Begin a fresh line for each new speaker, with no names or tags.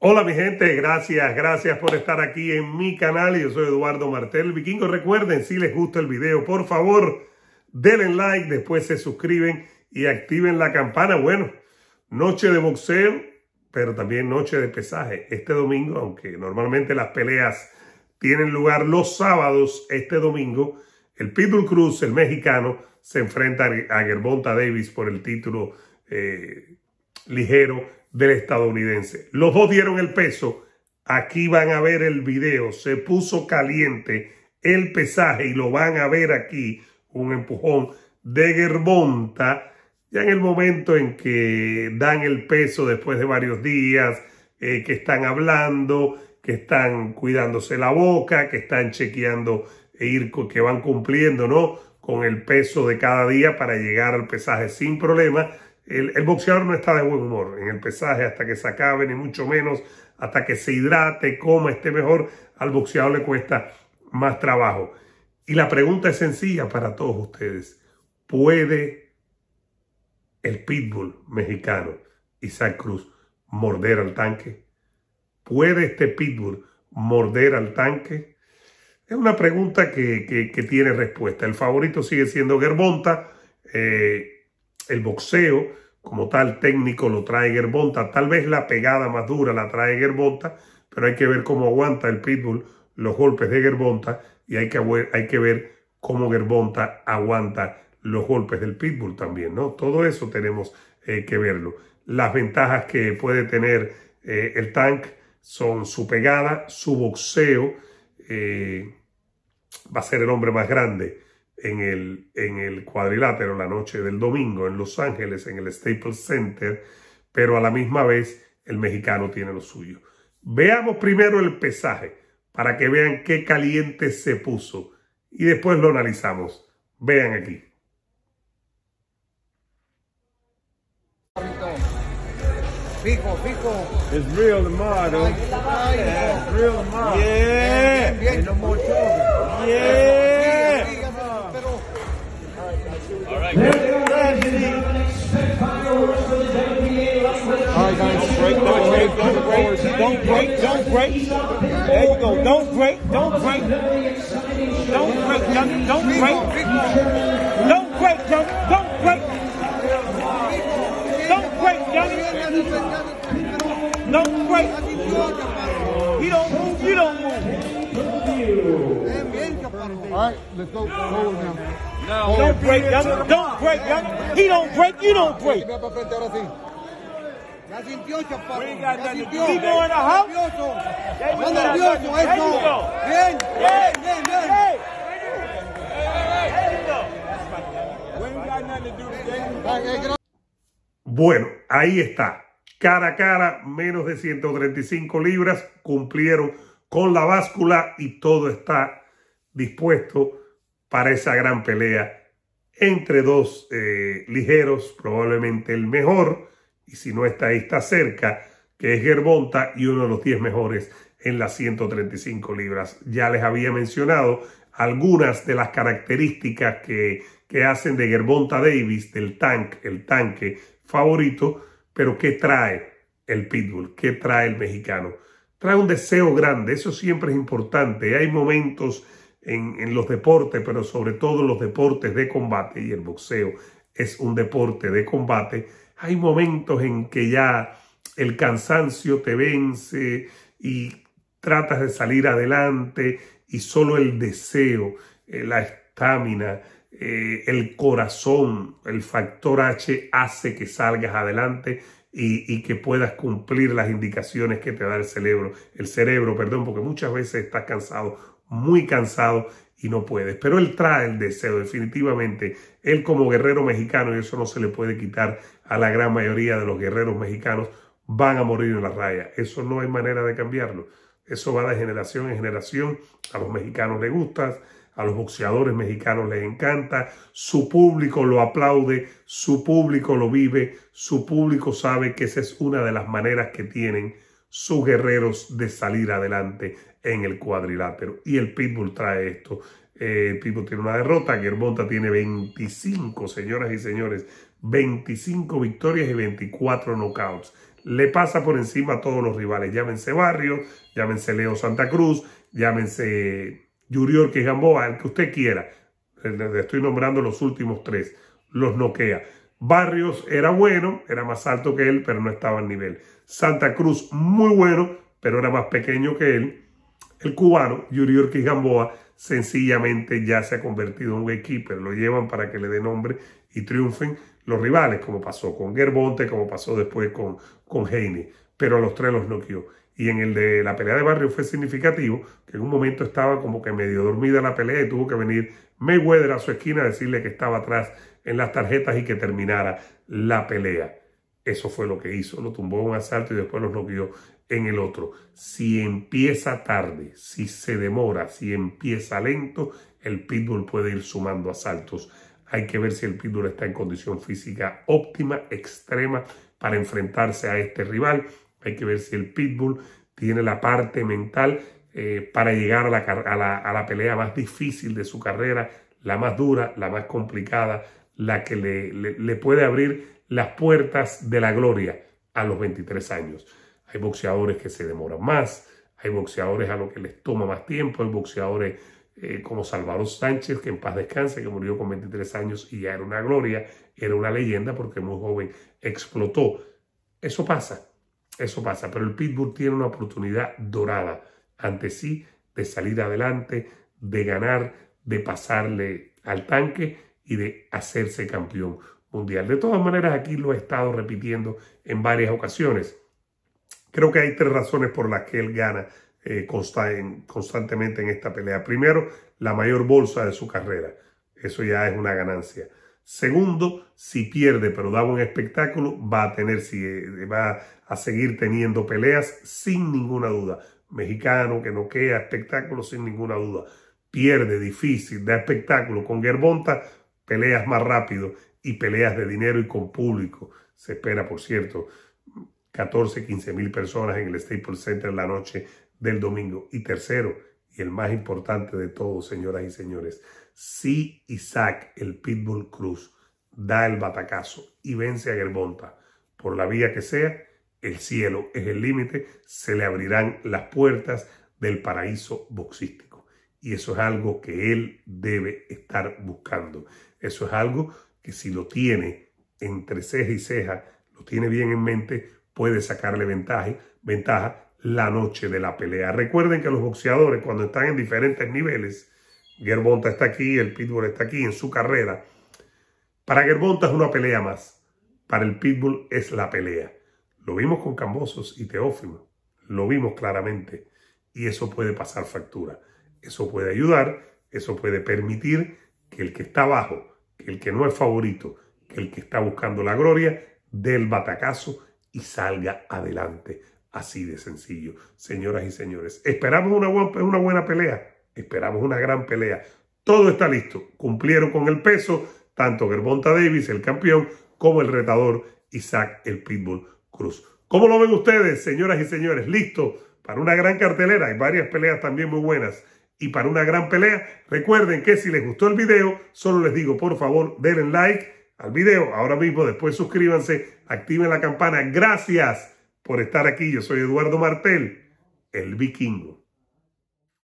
Hola mi gente, gracias, gracias por estar aquí en mi canal. Yo soy Eduardo Martel Vikingo. Recuerden, si les gusta el video, por favor, denle like, después se suscriben y activen la campana. Bueno, noche de boxeo, pero también noche de pesaje. Este domingo, aunque normalmente las peleas tienen lugar los sábados, este domingo, el Pitbull Cruz, el mexicano, se enfrenta a Germonta Davis por el título eh, ligero del estadounidense. Los dos dieron el peso. Aquí van a ver el video. Se puso caliente el pesaje y lo van a ver aquí. Un empujón de Germonta. Ya en el momento en que dan el peso después de varios días, eh, que están hablando, que están cuidándose la boca, que están chequeando e ir, que van cumpliendo, ¿no? Con el peso de cada día para llegar al pesaje sin problema el, boxeador no está de buen humor en el pesaje hasta que se acabe, ni mucho menos hasta que se hidrate, coma, esté mejor. Al boxeador le cuesta más trabajo. Y la pregunta es sencilla para todos ustedes. ¿Puede el pitbull mexicano Isaac Cruz morder al tanque? ¿Puede este pitbull morder al tanque? Es una pregunta que, tiene respuesta. El favorito sigue siendo Gerbonta. Eh, el boxeo como tal técnico lo trae Gerbonta. Tal vez la pegada más dura la trae Gerbonta, pero hay que ver cómo aguanta el pitbull los golpes de Gerbonta y hay que, ver cómo Gerbonta aguanta los golpes del pitbull también, ¿no? Todo eso tenemos eh, que verlo. Las ventajas que puede tener eh, el tank son su pegada, su boxeo. Eh, va a ser el hombre más grande en el, en el cuadrilátero la noche del domingo en Los Ángeles, en el Staples Center, pero a la misma vez el mexicano tiene lo suyo. Veamos primero el pesaje para que vean qué caliente se puso y después lo analizamos. Vean aquí. Fijo, fijo. yeah. All right. There they are, guys. All right, guys. don't break, don't break, don't break, don't break. There you go. Don't break, don't break, don't break, don't, break. don't break, don't break, don't, don't break, don't break, Don't break. He don't move. You don't move. All right, let's go forward now. No. break, Don't break, He don't break, you don't break. Bueno, ahí está. Cara a cara, menos de 135 libras, cumplieron con la báscula y todo está dispuesto para esa gran pelea entre dos eh, ligeros, probablemente el mejor, y si no está ahí, está cerca, que es Gervonta y uno de los 10 mejores en las 135 libras. Ya les había mencionado algunas de las características que, que hacen de Gervonta Davis, del tank, el tanque favorito, pero ¿qué trae el pitbull? ¿Qué trae el mexicano? Trae un deseo grande, eso siempre es importante. Hay momentos en, los deportes, pero sobre todo los deportes de combate y el boxeo es un deporte de combate, hay momentos en que ya el cansancio te vence y tratas de salir adelante y solo el deseo, eh, la estamina, eh, el corazón, el factor H hace que salgas adelante y, y, que puedas cumplir las indicaciones que te da el cerebro, el cerebro, perdón, porque muchas veces estás cansado muy cansado y no puedes. Pero él trae el deseo, definitivamente. Él como guerrero mexicano, y eso no se le puede quitar a la gran mayoría de los guerreros mexicanos, van a morir en la raya. Eso no hay manera de cambiarlo. Eso va de generación en generación. A los mexicanos les gusta, a los boxeadores mexicanos les encanta. Su público lo aplaude, su público lo vive, su público sabe que esa es una de las maneras que tienen sus guerreros de salir adelante en el cuadrilátero. Y el Pitbull trae esto. Eh, el Pitbull tiene una derrota, Monta tiene 25, señoras y señores, 25 victorias y 24 knockouts. Le pasa por encima a todos los rivales. Llámense Barrio, llámense Leo Santa Cruz, llámense Yurior que Gamboa, el que usted quiera. Le estoy nombrando los últimos tres. Los noquea. Barrios era bueno, era más alto que él, pero no estaba al nivel. Santa Cruz, muy bueno, pero era más pequeño que él. El cubano, Yuri Gamboa, sencillamente ya se ha convertido en un equiper. lo llevan para que le den nombre y triunfen los rivales, como pasó con Gerbonte, como pasó después con, con Heine, pero a los tres los noqueó. Y en el de la pelea de Barrios fue significativo, que en un momento estaba como que medio dormida la pelea y tuvo que venir Mayweather a su esquina a decirle que estaba atrás en las tarjetas y que terminara la pelea. Eso fue lo que hizo, lo tumbó un asalto y después lo noqueó en el otro. Si empieza tarde, si se demora, si empieza lento, el pitbull puede ir sumando asaltos. Hay que ver si el pitbull está en condición física óptima, extrema, para enfrentarse a este rival. Hay que ver si el pitbull tiene la parte mental eh, para llegar a la, a la pelea más difícil de su carrera, la más dura, la más complicada, la que le, puede abrir las puertas de la gloria a los 23 años. Hay boxeadores que se demoran más, hay boxeadores a los que les toma más tiempo, hay boxeadores eh, como Salvador Sánchez, que en paz descanse, que murió con 23 años y ya era una gloria, era una leyenda porque muy joven explotó. Eso pasa, eso pasa, pero el pitbull tiene una oportunidad dorada ante sí de salir adelante, de ganar, de pasarle al tanque y de hacerse campeón mundial. De todas maneras, aquí lo he estado repitiendo en varias ocasiones. Creo que hay tres razones por las que él gana eh, consta constantemente en esta pelea. Primero, la mayor bolsa de su carrera. Eso ya es una ganancia. Segundo, si pierde pero da un espectáculo, va a tener, si eh, va a seguir teniendo peleas sin ninguna duda. Mexicano que no queda espectáculo sin ninguna duda. Pierde difícil, da espectáculo con Gerbonta, peleas más rápido y peleas de dinero y con público. Se espera, por cierto, 14, 15 mil personas en el Staples Center la noche del domingo. Y tercero, y el más importante de todos, señoras y señores, si Isaac, el Pitbull Cruz, da el batacazo y vence a Gerbonta, por la vía que sea, el cielo es el límite, se le abrirán las puertas del paraíso boxístico. Y eso es algo que él debe estar buscando. Eso es algo que si lo tiene entre ceja y ceja, lo tiene bien en mente, puede sacarle ventaja, ventaja la noche de la pelea. Recuerden que los boxeadores cuando están en diferentes niveles, Gerbonta está aquí, el Pitbull está aquí en su carrera. Para Gerbonta es una pelea más, para el Pitbull es la pelea. Lo vimos con Cambosos y Teófimo, lo vimos claramente y eso puede pasar factura. Eso puede ayudar, eso puede permitir que el que está abajo que el que no es favorito, que el que está buscando la gloria, dé el batacazo y salga adelante. Así de sencillo, señoras y señores. Esperamos una, buena, pelea, esperamos una gran pelea. Todo está listo. Cumplieron con el peso, tanto Germonta Davis, el campeón, como el retador Isaac el Pitbull Cruz. ¿Cómo lo ven ustedes, señoras y señores? Listo para una gran cartelera. Hay varias peleas también muy buenas y para una gran pelea. Recuerden que si les gustó el video, solo les digo por favor denle like al video ahora mismo, después suscríbanse, activen la campana. Gracias por estar aquí. Yo soy Eduardo Martel, el vikingo.